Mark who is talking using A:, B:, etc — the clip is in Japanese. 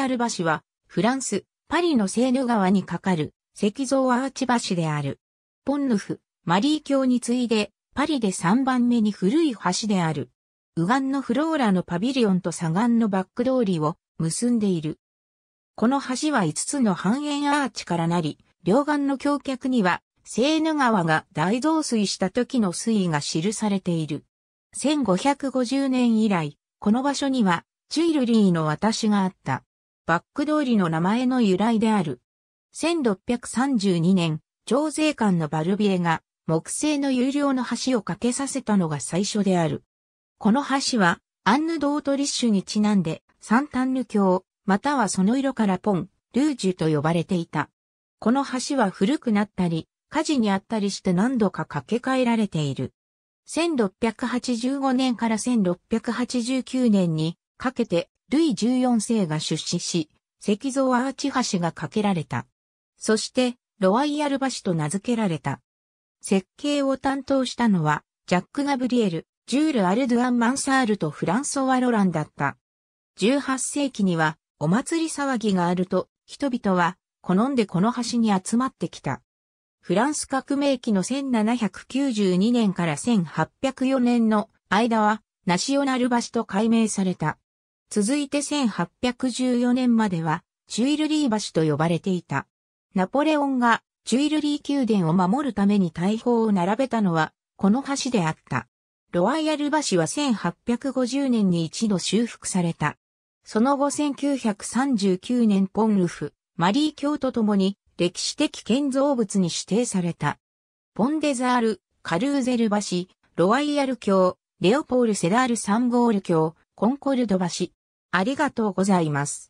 A: アル橋は、フランス、パリのセーヌ川に架かる石像アーチ橋である。ポンヌフ、マリー橋に次いで、パリで3番目に古い橋である。右岸のフローラのパビリオンと左岸のバック通りを結んでいる。この橋は5つの半円アーチからなり、両岸の橋脚には、セーヌ川が大増水した時の水位が記されている。1550年以来、この場所には、チュイルリーの私があった。バック通りの名前の由来である。1632年、徴税官のバルビエが木製の有料の橋を架けさせたのが最初である。この橋は、アンヌ・ドートリッシュにちなんで、サンタンヌ橋、またはその色からポン、ルージュと呼ばれていた。この橋は古くなったり、火事にあったりして何度か架け替えられている。1685年から1689年にかけてルイ14世が出資し、石像アーチ橋が架けられた。そして、ロワイヤル橋と名付けられた。設計を担当したのは、ジャック・ガブリエル、ジュール・アルドゥアン・マンサールとフランソワ・ロランだった。18世紀には、お祭り騒ぎがあると、人々は、好んでこの橋に集まってきた。フランス革命期の1792年から1804年の間は、ナショナル橋と改名された。続いて1814年までは、チュイルリー橋と呼ばれていた。ナポレオンがチュイルリー宮殿を守るために大砲を並べたのは、この橋であった。ロワイヤル橋は1850年に一度修復された。その後1939年ポンルフ、マリー教と共に歴史的建造物に指定された。ポンデザール、カルーゼル橋、ロワイヤル橋、レオポールセダールサンゴール橋、コンコルド橋、ありがとうございます。